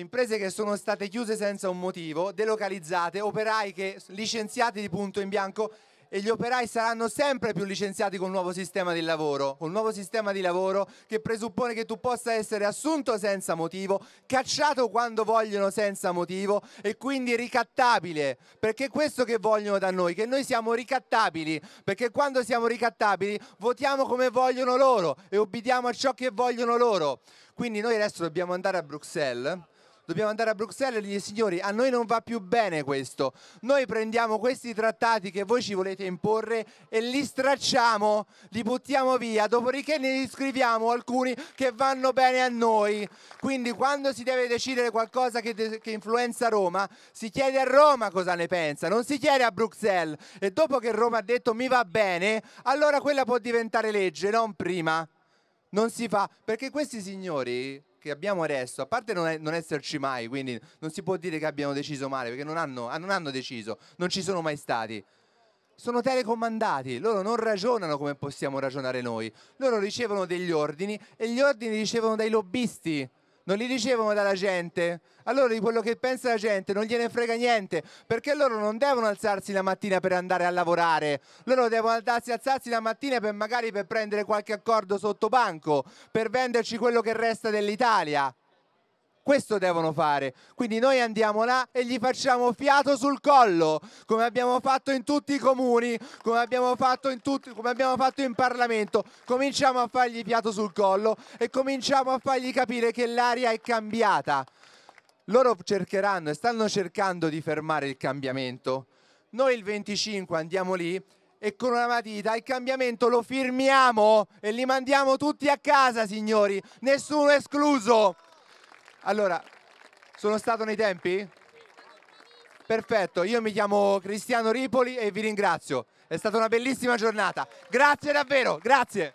imprese che sono state chiuse senza un motivo, delocalizzate, operai che licenziati di punto in bianco e gli operai saranno sempre più licenziati con col nuovo sistema di lavoro, un nuovo sistema di lavoro che presuppone che tu possa essere assunto senza motivo, cacciato quando vogliono senza motivo e quindi ricattabile, perché è questo che vogliono da noi, che noi siamo ricattabili, perché quando siamo ricattabili votiamo come vogliono loro e obbediamo a ciò che vogliono loro. Quindi noi adesso dobbiamo andare a Bruxelles dobbiamo andare a Bruxelles e dire signori a noi non va più bene questo, noi prendiamo questi trattati che voi ci volete imporre e li stracciamo, li buttiamo via, dopodiché ne scriviamo alcuni che vanno bene a noi. Quindi quando si deve decidere qualcosa che, de che influenza Roma, si chiede a Roma cosa ne pensa, non si chiede a Bruxelles e dopo che Roma ha detto mi va bene, allora quella può diventare legge, non prima. Non si fa, perché questi signori che abbiamo adesso, a parte non, è, non, esserci mai, quindi non si può dire che abbiano deciso male, perché non hanno, ah, non hanno deciso, non ci sono mai stati sono telecomandati, loro non ragionano come possiamo ragionare noi, loro ricevono degli ordini e gli ordini ricevono dai lobbisti non li ricevono dalla gente. Allora di quello che pensa la gente non gliene frega niente, perché loro non devono alzarsi la mattina per andare a lavorare, loro devono alzarsi, alzarsi la mattina per magari per prendere qualche accordo sotto banco, per venderci quello che resta dell'Italia questo devono fare. Quindi noi andiamo là e gli facciamo fiato sul collo, come abbiamo fatto in tutti i comuni, come abbiamo fatto in, tutti, come abbiamo fatto in Parlamento. Cominciamo a fargli fiato sul collo e cominciamo a fargli capire che l'aria è cambiata. Loro cercheranno e stanno cercando di fermare il cambiamento. Noi il 25 andiamo lì e con una matita il cambiamento lo firmiamo e li mandiamo tutti a casa, signori, nessuno escluso. Allora, sono stato nei tempi? Perfetto, io mi chiamo Cristiano Ripoli e vi ringrazio. È stata una bellissima giornata. Grazie davvero, grazie.